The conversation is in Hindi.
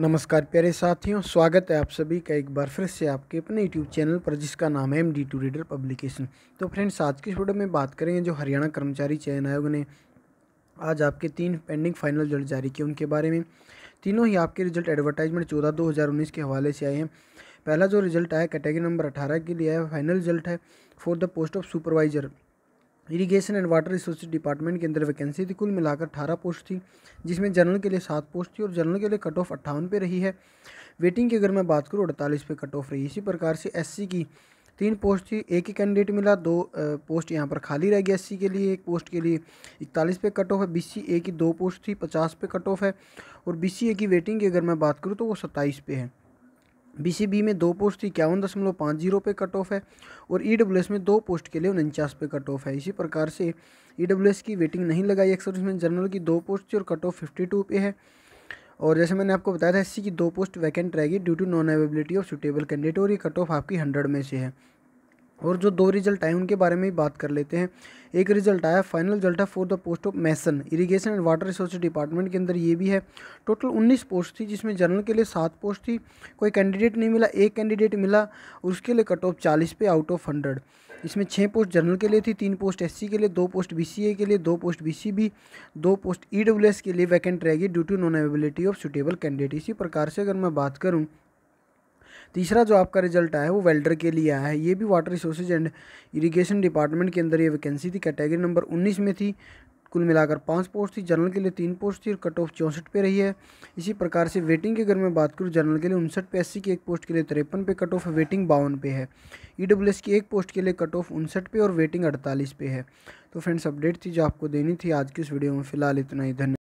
नमस्कार प्यारे साथियों स्वागत है आप सभी का एक बार फिर से आपके अपने यूट्यूब चैनल पर जिसका नाम है M D to reader publication तो फ्रेंड्स आज की वीडियो में बात करेंगे जो हरियाणा कर्मचारी चयन आयोग ने आज आपके तीन पेंडिंग फाइनल रिजल्ट जारी किए उनके बारे में तीनों ही आपके रिजल्ट एडवर्टाइजमेंट चौदह दो हज़ार उन्नीस के हवाले से आए हैं पहला जो रिजल्ट आया कैटेगरी नंबर अठारह के लिए आया फाइनल रिजल्ट है for the post of supervisor irrigation and water resource department के अंदर वैकेंसी थी कुल मिलाकर अठारह पोस्ट थी जिसमें जनरल के लिए सात पोस्ट थी और जनरल के लिए कट ऑफ अट्ठावन पे रही है वेटिंग की अगर मैं बात करूँ अड़तालीस पे कट ऑफ रही इसी प्रकार से एस की तीन पोस्ट थी एक ही कैंडिडेट मिला दो पोस्ट यहाँ पर खाली रह गई एस के लिए एक पोस्ट के लिए इकतालीस पे कट ऑफ है बी ए की दो पोस्ट थी पचास पे कट ऑफ है और बी ए की वेटिंग की अगर मैं बात करूँ तो वो सत्ताईस पे है बीसीबी में दो पोस्ट इक्यावन दशमलव पाँच जीरो पे कट ऑफ है और ई e में दो पोस्ट के लिए उनचास पे कट ऑफ है इसी प्रकार से ई e की वेटिंग नहीं लगाई एक उसमें जनरल की दो पोस्ट थी और कट ऑफ फिफ्टी टू पे है और जैसे मैंने आपको बताया था एससी की दो पोस्ट वैकेंट रहेगी due to non availability of suitable candidate और ये कट ऑफ आपकी हंड्रेड में से है और जो दो रिजल्ट आए उनके बारे में भी बात कर लेते हैं एक रिजल्ट आया फाइनल रिजल्ट है for the post of mason irrigation and water resource department के अंदर ये भी है टोटल 19 पोस्ट थी जिसमें जनरल के लिए सात पोस्ट थी कोई कैंडिडेट नहीं मिला एक कैंडिडेट मिला उसके लिए कट ऑफ चालीस पे आउट ऑफ हंड्रेड इसमें छः पोस्ट जनरल के लिए थी तीन पोस्ट एस के लिए दो पोस्ट बी के लिए दो पोस्ट बी सी दो पोस्ट ई e के लिए वैकेंट रहेगी due to non availability of suitable candidate इसी प्रकार से अगर मैं बात करूँ तीसरा जो आपका रिजल्ट आया है वो वेल्डर के लिए आया है ये भी water resources and irrigation department के अंदर ये वैकेंसी थी कैटेगरी नंबर उन्नीस में थी कुल मिलाकर पाँच पोस्ट थी जनरल के लिए तीन पोस्ट थी और कट ऑफ चौंसठ पे रही है इसी प्रकार से वेटिंग की अगर मैं बात करूँ जनरल के लिए उनसठ पे अस्सी की एक पोस्ट के लिए तिरपन पे कट ऑफ वेटिंग बावन पे है ई e की एक पोस्ट के लिए कट ऑफ उनसठ पे और वेटिंग अड़तालीस पे है तो फ्रेंड्स अपडेट थी जो आपको देनी थी आज की इस वीडियो में फिलहाल इतना ही धन्यवाद